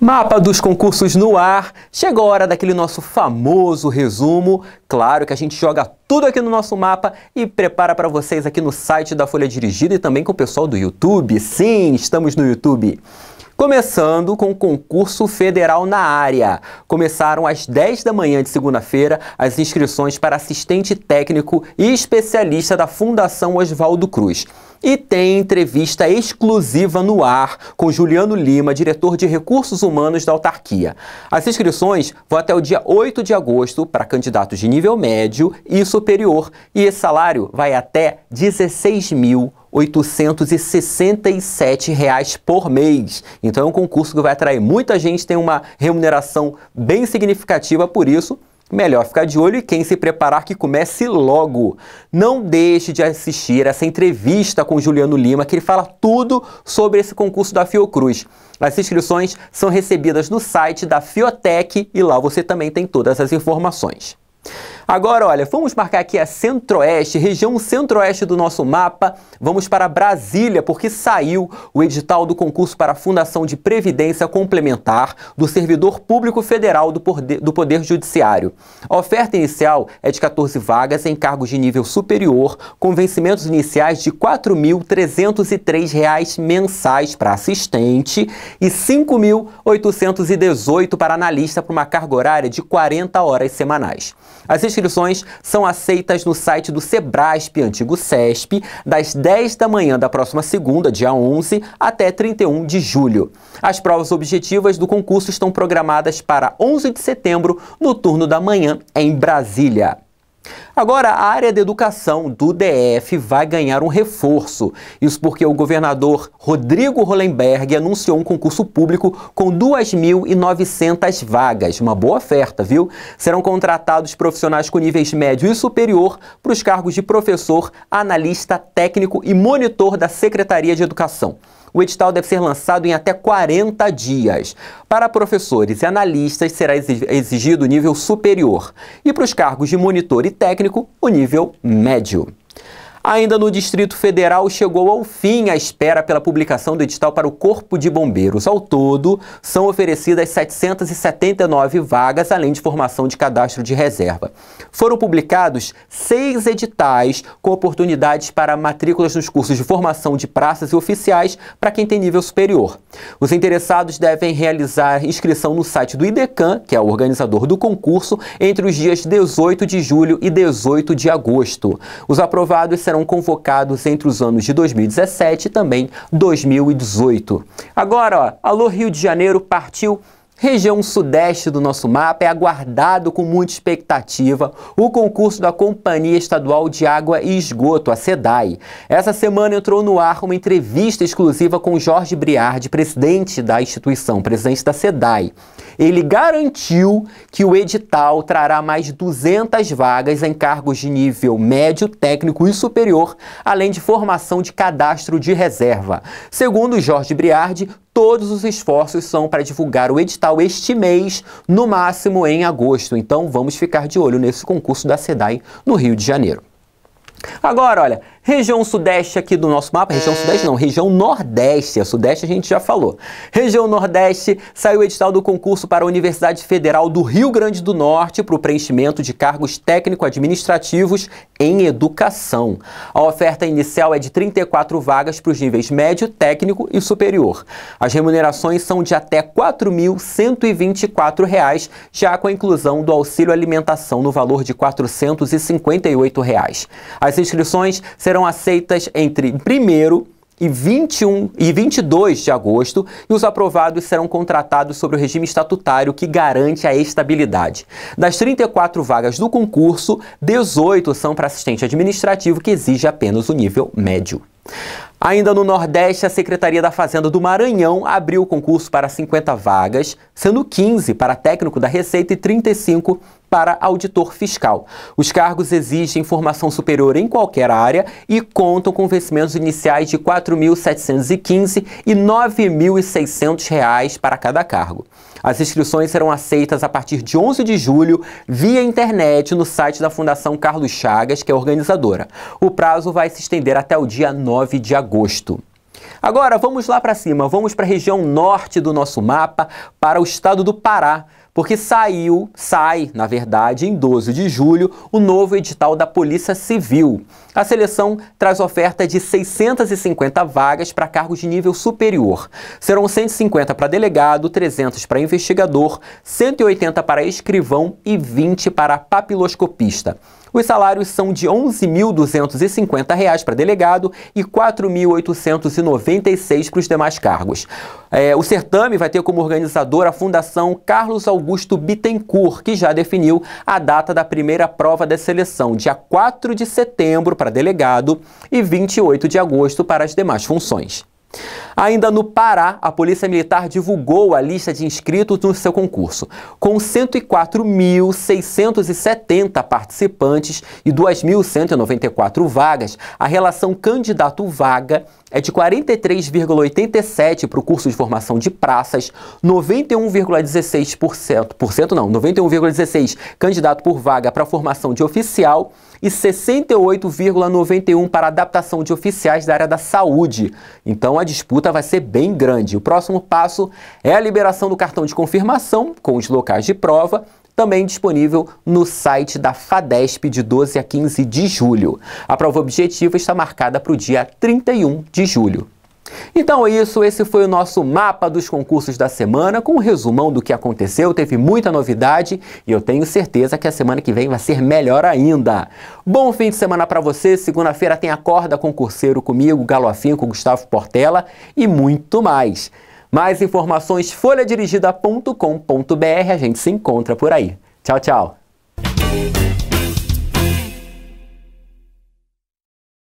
Mapa dos concursos no ar. Chegou a hora daquele nosso famoso resumo. Claro que a gente joga tudo aqui no nosso mapa e prepara para vocês aqui no site da Folha Dirigida e também com o pessoal do YouTube. Sim, estamos no YouTube. Começando com o concurso federal na área. Começaram às 10 da manhã de segunda-feira as inscrições para assistente técnico e especialista da Fundação Oswaldo Cruz. E tem entrevista exclusiva no ar com Juliano Lima, diretor de recursos humanos da autarquia. As inscrições vão até o dia 8 de agosto para candidatos de nível médio e superior, e esse salário vai até R$ 16 mil 867 reais por mês. Então é um concurso que vai atrair muita gente, tem uma remuneração bem significativa, por isso Melhor ficar de olho e quem se preparar que comece logo. Não deixe de assistir essa entrevista com Juliano Lima, que ele fala tudo sobre esse concurso da Fiocruz. As inscrições são recebidas no site da Fiotec e lá você também tem todas as informações. Agora, olha, vamos marcar aqui a Centro-Oeste, região Centro-Oeste do nosso mapa. Vamos para Brasília, porque saiu o edital do concurso para a Fundação de Previdência Complementar do Servidor Público Federal do Poder, do Poder Judiciário. A oferta inicial é de 14 vagas em cargos de nível superior, com vencimentos iniciais de R$ 4.303 mensais para assistente e R$ 5.818 para analista, para uma carga horária de 40 horas semanais. As inscrições são aceitas no site do Sebrasp, antigo CESP, das 10 da manhã da próxima segunda, dia 11, até 31 de julho. As provas objetivas do concurso estão programadas para 11 de setembro, no turno da manhã, em Brasília. Agora, a área de educação do DF vai ganhar um reforço. Isso porque o governador Rodrigo Hollenberg anunciou um concurso público com 2.900 vagas. Uma boa oferta, viu? Serão contratados profissionais com níveis médio e superior para os cargos de professor, analista técnico e monitor da Secretaria de Educação. O edital deve ser lançado em até 40 dias. Para professores e analistas será exigido o nível superior e para os cargos de monitor e técnico, o nível médio. Ainda no Distrito Federal, chegou ao fim a espera pela publicação do edital para o Corpo de Bombeiros. Ao todo, são oferecidas 779 vagas, além de formação de cadastro de reserva. Foram publicados seis editais com oportunidades para matrículas nos cursos de formação de praças e oficiais para quem tem nível superior. Os interessados devem realizar inscrição no site do IDECAN, que é o organizador do concurso, entre os dias 18 de julho e 18 de agosto. Os aprovados serão convocados entre os anos de 2017 e também 2018. Agora, ó, alô Rio de Janeiro partiu Região sudeste do nosso mapa é aguardado com muita expectativa o concurso da Companhia Estadual de Água e Esgoto, a SEDAI. Essa semana entrou no ar uma entrevista exclusiva com Jorge Briardi, presidente da instituição, presidente da SEDAI. Ele garantiu que o edital trará mais 200 vagas em cargos de nível médio, técnico e superior, além de formação de cadastro de reserva. Segundo Jorge Briardi, todos os esforços são para divulgar o edital edital este mês, no máximo em agosto. Então vamos ficar de olho nesse concurso da SEDAI no Rio de Janeiro. Agora, olha, região sudeste aqui do nosso mapa, região é. sudeste não, região nordeste, a é sudeste a gente já falou. Região nordeste, saiu o edital do concurso para a Universidade Federal do Rio Grande do Norte para o preenchimento de cargos técnico-administrativos em educação. A oferta inicial é de 34 vagas para os níveis médio, técnico e superior. As remunerações são de até R$ 4.124, já com a inclusão do auxílio alimentação no valor de R$ 458. Reais. As inscrições inscrições serão aceitas entre 1 e 21 e 22 de agosto e os aprovados serão contratados sobre o regime estatutário que garante a estabilidade. Das 34 vagas do concurso, 18 são para assistente administrativo que exige apenas o nível médio. Ainda no Nordeste, a Secretaria da Fazenda do Maranhão abriu o concurso para 50 vagas, sendo 15 para técnico da Receita e 35 para para auditor fiscal. Os cargos exigem formação superior em qualquer área e contam com vencimentos iniciais de R$ 4.715 e R$ 9.600 para cada cargo. As inscrições serão aceitas a partir de 11 de julho via internet no site da Fundação Carlos Chagas, que é organizadora. O prazo vai se estender até o dia 9 de agosto. Agora vamos lá para cima, vamos para a região norte do nosso mapa, para o estado do Pará porque saiu, sai, na verdade, em 12 de julho, o novo edital da Polícia Civil. A seleção traz oferta de 650 vagas para cargos de nível superior. Serão 150 para delegado, 300 para investigador, 180 para escrivão e 20 para papiloscopista. Os salários são de R$ 11.250 para delegado e R$ 4.896 para os demais cargos. É, o certame vai ter como organizador a Fundação Carlos Augusto Bittencourt, que já definiu a data da primeira prova da seleção, dia 4 de setembro para delegado e 28 de agosto para as demais funções. Ainda no Pará, a Polícia Militar divulgou a lista de inscritos no seu concurso, com 104.670 participantes e 2.194 vagas. A relação candidato-vaga é de 43,87 para o curso de formação de praças, 91,16% por cento não, 91,16 candidato por vaga para formação de oficial e 68,91 para adaptação de oficiais da área da saúde. Então a disputa vai ser bem grande. O próximo passo é a liberação do cartão de confirmação com os locais de prova também disponível no site da FADESP de 12 a 15 de julho. A prova objetiva está marcada para o dia 31 de julho. Então é isso, esse foi o nosso mapa dos concursos da semana, com um resumão do que aconteceu, teve muita novidade e eu tenho certeza que a semana que vem vai ser melhor ainda. Bom fim de semana para você, segunda-feira tem Acorda Concurseiro comigo, Galo com Gustavo Portela e muito mais. Mais informações folhadirigida.com.br, a gente se encontra por aí. Tchau, tchau.